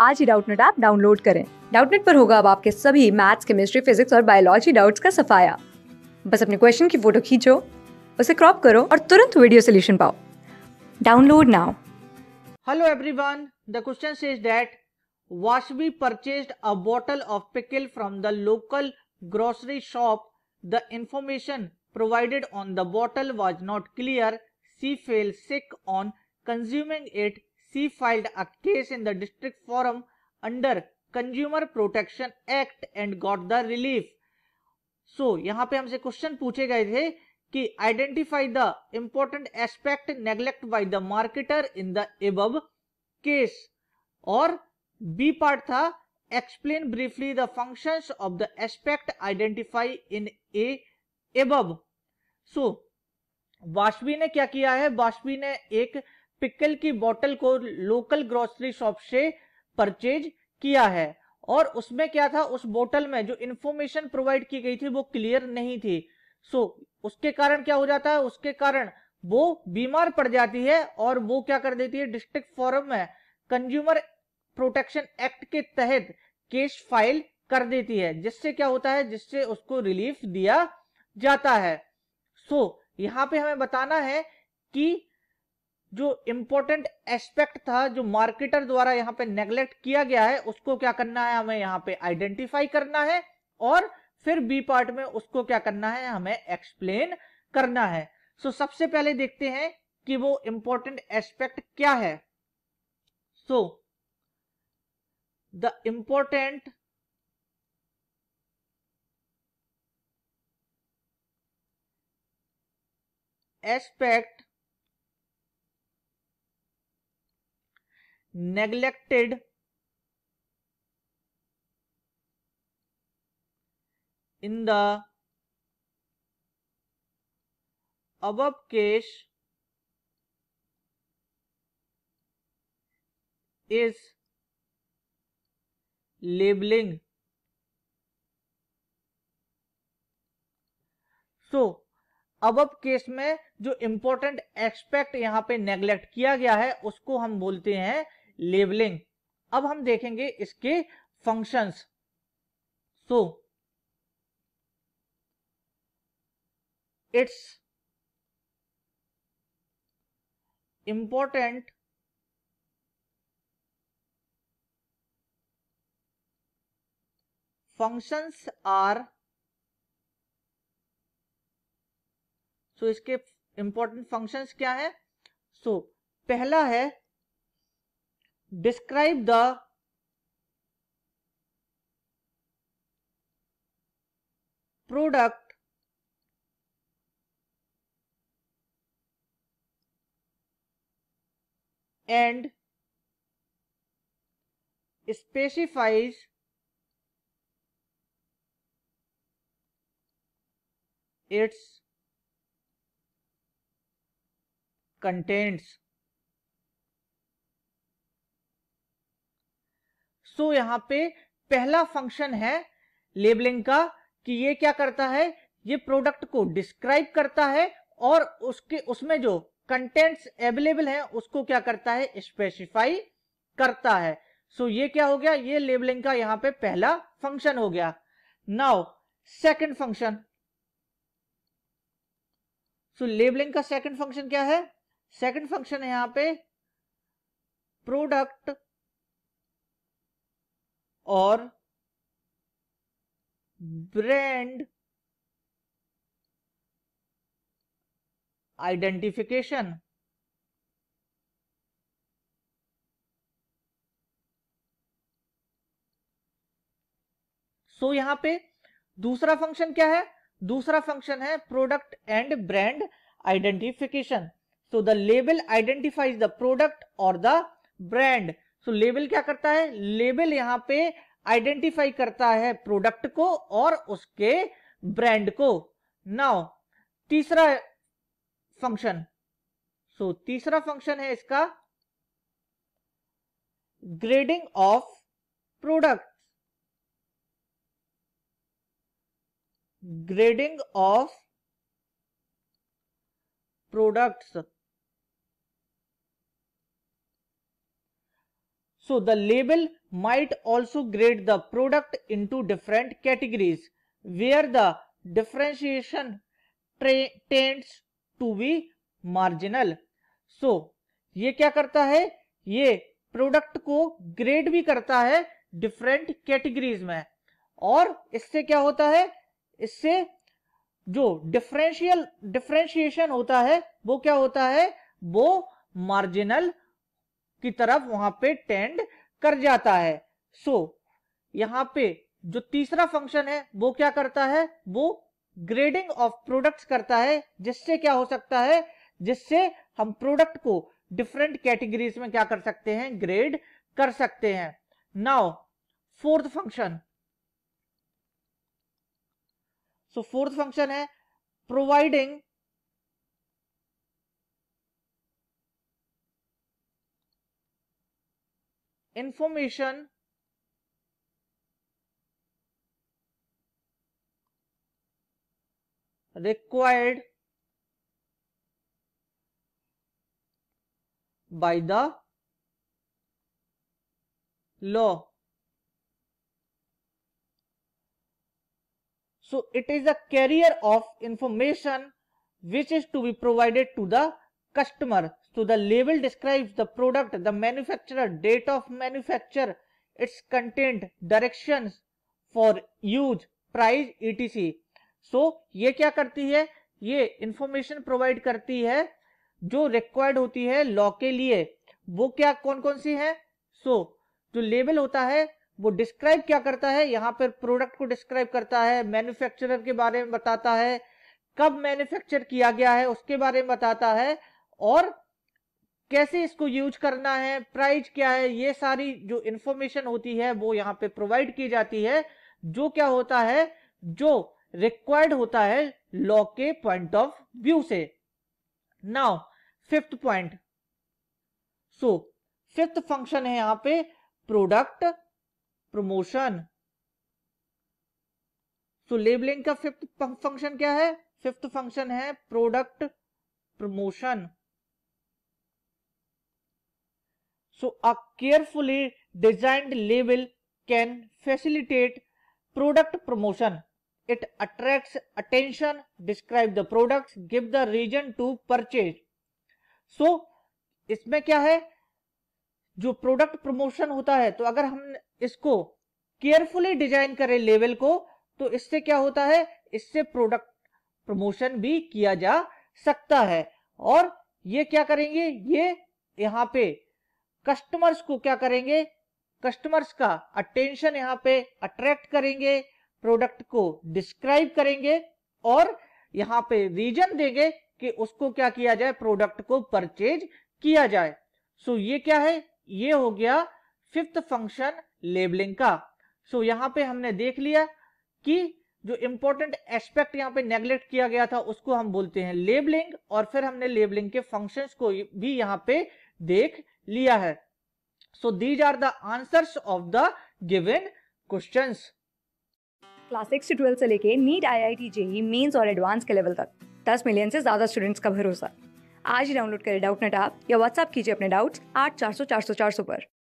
आज ही Doubtnut app download करें डाउटनेट पर होगा अब आपके सभी मैथ्स केमिस्ट्री फिजिक्स और बायोलॉजी डाउट्स का सफाया बस अपने क्वेश्चन की फोटो खींचो उसे क्रॉप करो और तुरंत वीडियो सोल्यूशन पाओ download now hello everyone the question is that Vashvi purchased a bottle of pickle from the local grocery shop the information provided on the bottle was not clear she fell sick on consuming it she filed a case in the district forum under consumer protection act and got the relief so यहाँ पे हमसे question पूछे गए थे कि identify the important aspect neglect by the marketer in the above case और B part था explain briefly the functions of the aspect identify in a above so Vaspi ने क्या किया है वास्पी ने एक पिकल की बोतल को लोकल ग्रोसरी शॉप से परचेज किया है और उसमें क्या था उस बोतल में जो इन्फॉर्मेशन प्रोवाइड की गई थी वो क्लियर नहीं थी सो so, उसके कारण क्या हो जाता है उसके कारण वो बीमार पड़ जाती है और वो क्या कर देती है डिस्ट्रिक्ट फोरम में कंज्यूमर प्रोटेक्शन एक्ट के तहत केस फाइल कर देती है जिससे क्या होता है जिससे उसको रिलीफ दिया जाता है सो so, यहाँ पे हमें बताना है कि जो इम्पोर्टेंट एस्पेक्ट था जो मार्केटर द्वारा यहाँ पे नेग्लेक्ट किया गया है उसको क्या करना है हमें यहाँ पे आइडेंटिफाई करना है और फिर बी पार्ट में उसको क्या करना है हमें एक्सप्लेन करना है सो so, सबसे पहले देखते हैं कि वो इंपॉर्टेंट एस्पेक्ट क्या है so the important aspect neglected in the above case is labeling so so, अब केस में जो इंपॉर्टेंट एक्सपेक्ट यहां पे नेग्लेक्ट किया गया है उसको हम बोलते हैं लेबलिंग अब हम देखेंगे इसके functions so it's important functions are so इसके इंपॉर्टेंट फंक्शंस क्या है सो so, पहला है describe the product and specifies its contents सो तो so, यहाँ पे पहला फंक्शन है लेबलिंग का कि ये क्या करता है ये प्रोडक्ट को डिस्क्राइब करता है और उसके उसमें जो कंटेंट्स अवेलेबल है उसको क्या करता है स्पेसिफाई करता है सो so, ये क्या हो गया ये लेबलिंग का यहाँ पे पहला फंक्शन हो गया now second function so labeling का सेकंड फंक्शन क्या है सेकंड फंक्शन है यहां पे प्रोडक्ट और ब्रांड आइडेंटिफिकेशन सो यहां पे दूसरा फंक्शन क्या है दूसरा फंक्शन है product and brand identification so the label identifies the product और द ब्रांड सो लेबल क्या करता है लेबल यहाँ पे आइडेंटिफाई करता है प्रोडक्ट को और उसके ब्रांड को नाउ तीसरा फंक्शन सो so, तीसरा फंक्शन है इसका grading of product grading of products So the label might also grade the product into different categories where the differentiation tends to be marginal. So ये क्या करता है ये प्रोडक्ट को ग्रेड भी करता है डिफरेंट कैटेगरीज में और इससे क्या होता है इससे जो डिफरेंशियल डिफरेंशिएशन होता है वो क्या होता है वो मार्जिनल की तरफ वहां पे टेंड कर जाता है सो so, यहाँ पे जो तीसरा फंक्शन है वो क्या करता है वो ग्रेडिंग ऑफ प्रोडक्ट्स करता है जिससे क्या हो सकता है जिससे हम प्रोडक्ट को डिफरेंट कैटेगरीज में क्या कर सकते हैं ग्रेड कर सकते हैं now fourth function so fourth function है providing information required by the law. So, it is a carrier of information which is to be provided to the customer So the label describes the product, the manufacturer, date of manufacture, its content, directions for use, price, etc. So ये क्या करती है ये information provide करती है जो required होती है लॉ के लिए वो क्या कौन कौन सी है सो so, जो लेबल होता है वो डिस्क्राइब क्या करता है यहाँ पर प्रोडक्ट को डिस्क्राइब करता है मैन्युफैक्चरर के बारे में बताता है कब मैन्युफैक्चर किया गया है उसके बारे में बताता है और कैसे इसको यूज करना है प्राइस क्या है ये सारी जो इंफॉर्मेशन होती है वो यहाँ पे प्रोवाइड की जाती है जो क्या होता है जो रिक्वायर्ड होता है लॉ के पॉइंट ऑफ व्यू से now fifth point so fifth function है यहां पे प्रोडक्ट प्रमोशन सो लेबलिंग का फिफ्थ फंक्शन क्या है फिफ्थ फंक्शन है product promotion So a carefully designed label can facilitate product promotion. It attracts attention, describe the products, give the reason to purchase. So इसमें क्या है जो product promotion होता है तो अगर हम इसको केयरफुली डिजाइन करें लेवल को तो इससे क्या होता है इससे प्रोडक्ट प्रमोशन भी किया जा सकता है और ये क्या करेंगे ये यहाँ पे कस्टमर्स को क्या करेंगे कस्टमर्स का अटेंशन यहाँ पे अट्रैक्ट करेंगे प्रोडक्ट को डिस्क्राइब करेंगे और यहाँ पे रीजन देंगे कि उसको क्या किया जाए प्रोडक्ट को परचेज किया जाए सो so, ये क्या है ये हो गया फिफ्थ फंक्शन लेबलिंग का सो so, यहाँ पे हमने देख लिया कि जो इम्पोर्टेंट एस्पेक्ट यहाँ पे नेग्लेक्ट किया गया था उसको हम बोलते हैं लेबलिंग और फिर हमने लेबलिंग के फंक्शंस को भी यहाँ पे देख लिया है so these are the answers of the given question class six से ट्वेल्थ से लेके NEET I I T JEE Mains और एडवांस के लेवल तक दस मिलियन से ज्यादा स्टूडेंट्स का भरोसा आज ही डाउनलोड करें डाउट नेट आप या व्हाट्सअप कीजिए अपने डाउट्स आठ चार सौ चार सौ चार सौ पर